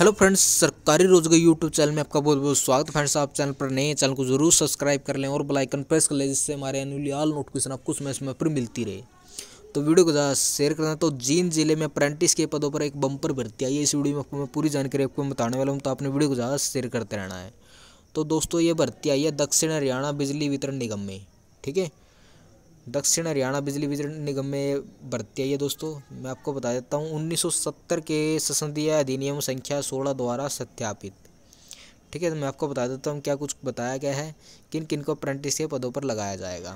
hello friends सरकारी रोजगार YouTube channel में आपका बहुत बहुत स्वागत फ्रेंड्स आप चैनल पर नए चैनल को जरूर सब्सक्राइब कर लें और बेल आइकन प्रेस कर लें जिससे हमारे एनुअली ऑल नोटिफिकेशन आपको समय समय पर मिलती रहे तो वीडियो को ज़्यादा शेयर करना तो जींद जिले में अप्रेंटिस के पदों पर एक बम्पर भर्ती आई है इस वीडियो में आपको मैं पूरी जानकारी आपको बताने वाला हूँ तो आपने वीडियो को ज़्यादा शेयर करते रहना है तो दोस्तों ये भर्ती आई है दक्षिण हरियाणा बिजली वितरण निगम में ठीक है दक्षिण हरियाणा बिजली वितरण निगम में भर्ती आई है दोस्तों मैं आपको बता देता हूँ 1970 के संसदीय अधिनियम संख्या 16 द्वारा सत्यापित ठीक है तो मैं आपको बता देता हूँ क्या कुछ बताया गया है किन किन को अप्रेंटिस पदों पर लगाया जाएगा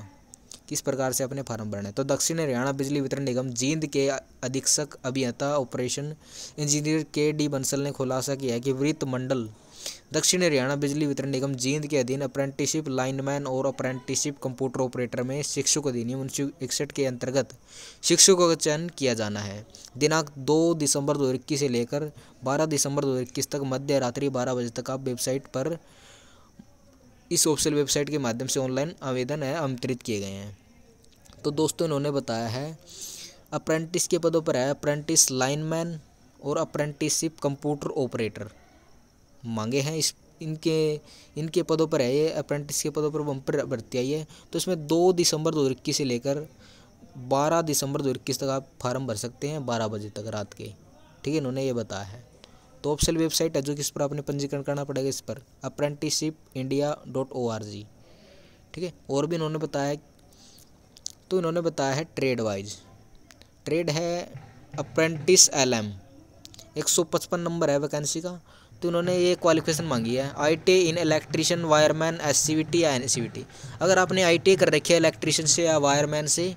किस प्रकार से अपने फार्म भरने तो दक्षिण हरियाणा बिजली वितरण निगम जींद के अधीक्षक अभियंता operation engineer K D Bansal ने खुलासा किया है कि वृत्त मंडल दक्षिण हरियाणा बिजली वितरण निगम जींद के अधीन अप्रेंटिसिप लाइनमैन और अप्रेंटिसिप कंप्यूटर ऑपरेटर में शिक्षक अधिनियम उन्नीस के अंतर्गत शिक्षकों का चयन किया जाना है दिनांक दो दिसंबर दो से लेकर बारह दिसंबर दो तक मध्य रात्रि बारह बजे तक आप वेबसाइट पर इस ऑफिशियल वेबसाइट के माध्यम से ऑनलाइन आवेदन आमंत्रित किए गए हैं तो दोस्तों इन्होंने बताया है अप्रेंटिस के पदों पर है अप्रेंटिस लाइनमैन और अप्रेंटिसशिप कंप्यूटर ऑपरेटर मांगे हैं इस इनके इनके पदों पर है ये अप्रेंटिस के पदों पर बम्पर भर्ती आई है तो इसमें दो दिसंबर दो इक्कीस से लेकर बारह दिसंबर दो इक्कीस तक आप फार्म भर सकते हैं बारह बजे तक रात के ठीक है इन्होंने ये बताया है तो ऑप्शल वेबसाइट है जो कि इस पर आपने पंजीकरण करना पड़ेगा इस पर apprenticeship India dot O R G ठीक है और भी इन्होंने बताया तो इन्होंने बताया है ट्रेड वाइज ट्रेड है अप्रेंटिस एल एम एक सौ पचपन नंबर है वैकेंसी का तो उन्होंने ये क्वालिफिकेशन मांगी है I in electrician wireman S या एन अगर आपने आई कर रखी है इलेक्ट्रीशियन से या वायरमैन से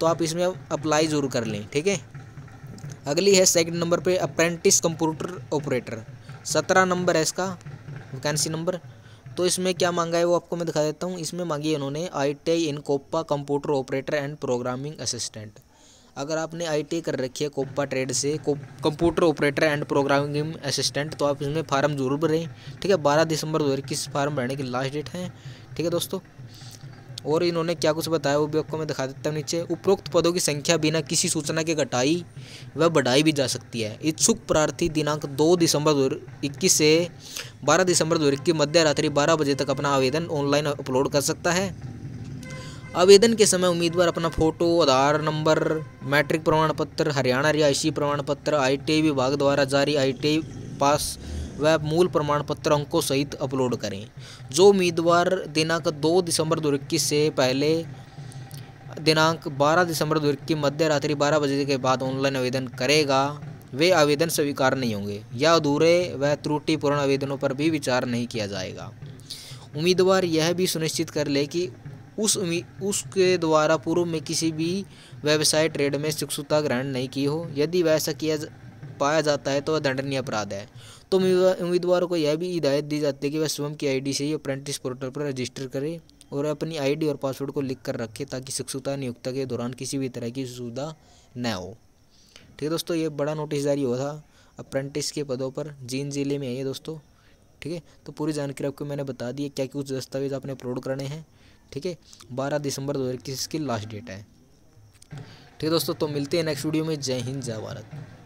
तो आप इसमें अप्लाई ज़रूर कर लें ठीक है अगली है सेकंड नंबर पे अप्रेंटिस कंप्यूटर ऑपरेटर सत्रह नंबर है इसका वैकेंसी नंबर तो इसमें क्या मांगा है वो आपको मैं दिखा देता हूँ इसमें मांगी है उन्होंने I in COPA computer operator and programming assistant अगर आपने आईटी कर रखी है कोप्पा ट्रेड से computer operator and programming assistant तो आप इसमें फार्म जरूर भरें ठीक है बारह दिसंबर दो हज़ार फार्म भरने की लास्ट डेट है ठीक है दोस्तों और इन्होंने क्या कुछ बताया वो भी आपको मैं दिखा देता हूँ नीचे उपरोक्त पदों की संख्या बिना किसी सूचना के घटाई व बढ़ाई भी जा सकती है इच्छुक प्रार्थी दिनांक 2 दिसंबर दो इक्कीस से 12 दिसंबर दो इक्कीस मध्य रात्रि बारह बजे तक अपना आवेदन ऑनलाइन अपलोड कर सकता है आवेदन के समय उम्मीदवार अपना फोटो आधार नंबर मैट्रिक प्रमाण पत्र हरियाणा रिहायशी प्रमाण पत्र आई विभाग द्वारा जारी आई पास व मूल प्रमाण पत्र अंकों सहित अपलोड करें जो उम्मीदवार दिनांक 2 दिसंबर दो से पहले दिनांक 12 दिसंबर दो मध्य रात्रि बारह बजे के बाद ऑनलाइन आवेदन करेगा वे आवेदन स्वीकार नहीं होंगे या अधूरे व त्रुटिपूर्ण आवेदनों पर भी विचार नहीं किया जाएगा उम्मीदवार यह भी सुनिश्चित कर ले कि उस उम्मीद उसके द्वारा पूर्व में किसी भी व्यवसाय ट्रेड में शिक्षुता ग्रहण नहीं की हो यदि वैसा किया जा, पाया जाता है तो वह दंडनीय अपराध है तो उम्मीदवारों को यह भी हिदायत दी जाती है कि वह स्वयं की आईडी से ही अप्रेंटिस पोर्टल पर रजिस्टर करें और अपनी आईडी और पासवर्ड को लिख कर रखें ताकि शिक्षुता नियुक्ता के दौरान किसी भी तरह की सुविधा न हो ठीक है दोस्तों ये बड़ा नोटिस जारी हुआ था अप्रेंटिस के पदों पर जींद ज़िले में है दोस्तों ठीक है तो पूरी जानकारी आपको मैंने बता दी है क्या कुछ दस्तावेज आपने अपलोड करने हैं ठीक है बारह दिसंबर दो हज़ार इक्कीस इसकी लास्ट डेट है ठीक है दोस्तों तो मिलते हैं नेक्स्ट वीडियो में जय हिंद जय भारत